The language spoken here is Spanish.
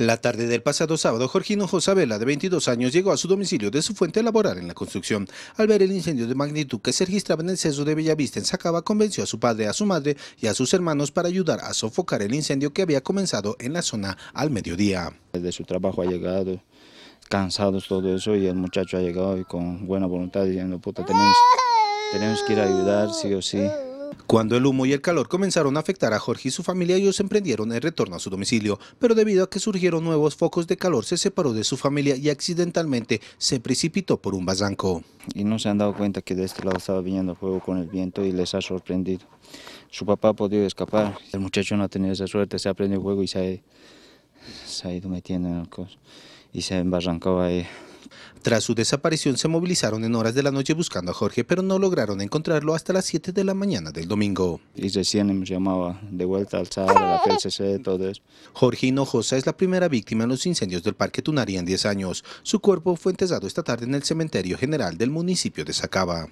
La tarde del pasado sábado, Jorgino Josabela, de 22 años, llegó a su domicilio de su fuente laboral en la construcción. Al ver el incendio de magnitud que se registraba en el ceso de Bellavista en Sacaba, convenció a su padre, a su madre y a sus hermanos para ayudar a sofocar el incendio que había comenzado en la zona al mediodía. Desde su trabajo ha llegado, cansados todo eso, y el muchacho ha llegado y con buena voluntad diciendo, puta, tenemos, tenemos que ir a ayudar, sí o sí. Cuando el humo y el calor comenzaron a afectar a Jorge y su familia, ellos emprendieron el retorno a su domicilio, pero debido a que surgieron nuevos focos de calor, se separó de su familia y accidentalmente se precipitó por un barranco. Y no se han dado cuenta que de este lado estaba viniendo fuego con el viento y les ha sorprendido. Su papá ha podido escapar, el muchacho no ha tenido esa suerte, se ha prendido fuego y se ha, se ha ido metiendo en el coso y se ha embarrancado ahí. Tras su desaparición se movilizaron en horas de la noche buscando a Jorge, pero no lograron encontrarlo hasta las 7 de la mañana del domingo. Y recién llamaba de vuelta al Jorge Hinojosa es la primera víctima en los incendios del Parque tunarían en 10 años. Su cuerpo fue enterrado esta tarde en el cementerio general del municipio de Sacaba.